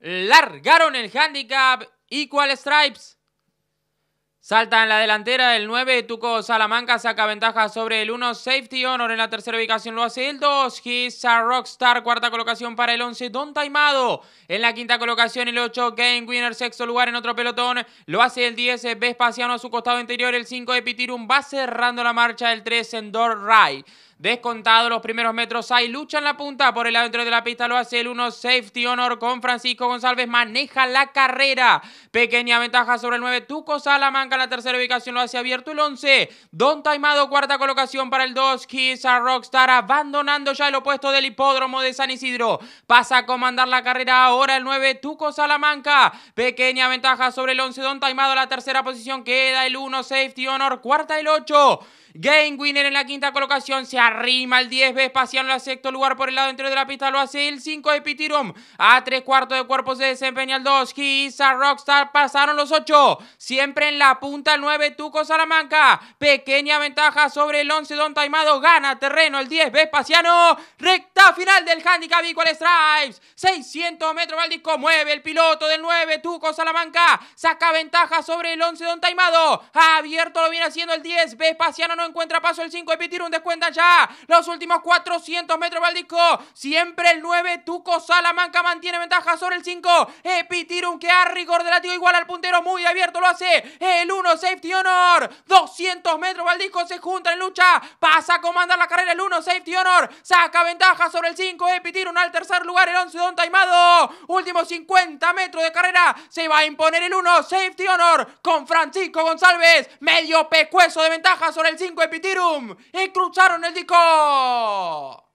Largaron el handicap. Equal Stripes. Salta en la delantera el 9, Tuco Salamanca saca ventaja sobre el 1, Safety Honor en la tercera ubicación lo hace el 2, He's Rockstar, cuarta colocación para el 11, Don Taimado en la quinta colocación el 8, Game Winner, sexto lugar en otro pelotón, lo hace el 10, Vespasiano a su costado interior, el 5, Epitirum va cerrando la marcha, el 3, Endor Rai. Descontado los primeros metros, hay lucha en la punta. Por el adentro de la pista lo hace el 1 Safety Honor con Francisco González. Maneja la carrera. Pequeña ventaja sobre el 9. Tuco Salamanca en la tercera ubicación lo hace abierto el 11. Don Taimado, cuarta colocación para el 2. Kiss a Rockstar abandonando ya el opuesto del hipódromo de San Isidro. Pasa a comandar la carrera ahora el 9. Tuco Salamanca. Pequeña ventaja sobre el 11. Don Taimado la tercera posición. Queda el 1 Safety Honor. Cuarta el 8. Game Winner en la quinta colocación. Se ha Arrima el 10, Vespasiano en el sexto lugar por el lado interior de la pista, lo hace el 5 de Pitirum. A tres cuartos de cuerpo se desempeña el 2, Giza Rockstar pasaron los 8. Siempre en la punta el 9, Tuco Salamanca. Pequeña ventaja sobre el 11, Don Taimado. Gana terreno el 10, Vespasiano. Recta final del handicap Equal Stripes. 600 metros al mueve el piloto del 9, Tuco Salamanca. Saca ventaja sobre el 11, Don Taimado. Abierto lo viene haciendo el 10, Vespasiano no encuentra paso el 5 de Pitirum, descuenta ya. Los últimos 400 metros para el Siempre el 9, Tuco Salamanca mantiene ventaja sobre el 5. Epitirum que a rigor de látigo igual al puntero. Muy abierto lo hace. El 1, Safety Honor. 200 metros para el Se junta en lucha. Pasa a comandar la carrera el 1, Safety Honor. Saca ventaja sobre el 5. Epitirum al tercer lugar. El 11, Don Taimado. Últimos 50 metros de carrera. Se va a imponer el 1, Safety Honor. Con Francisco González. Medio pecueso de ventaja sobre el 5, Epitirum. Y cruzaron el disco. か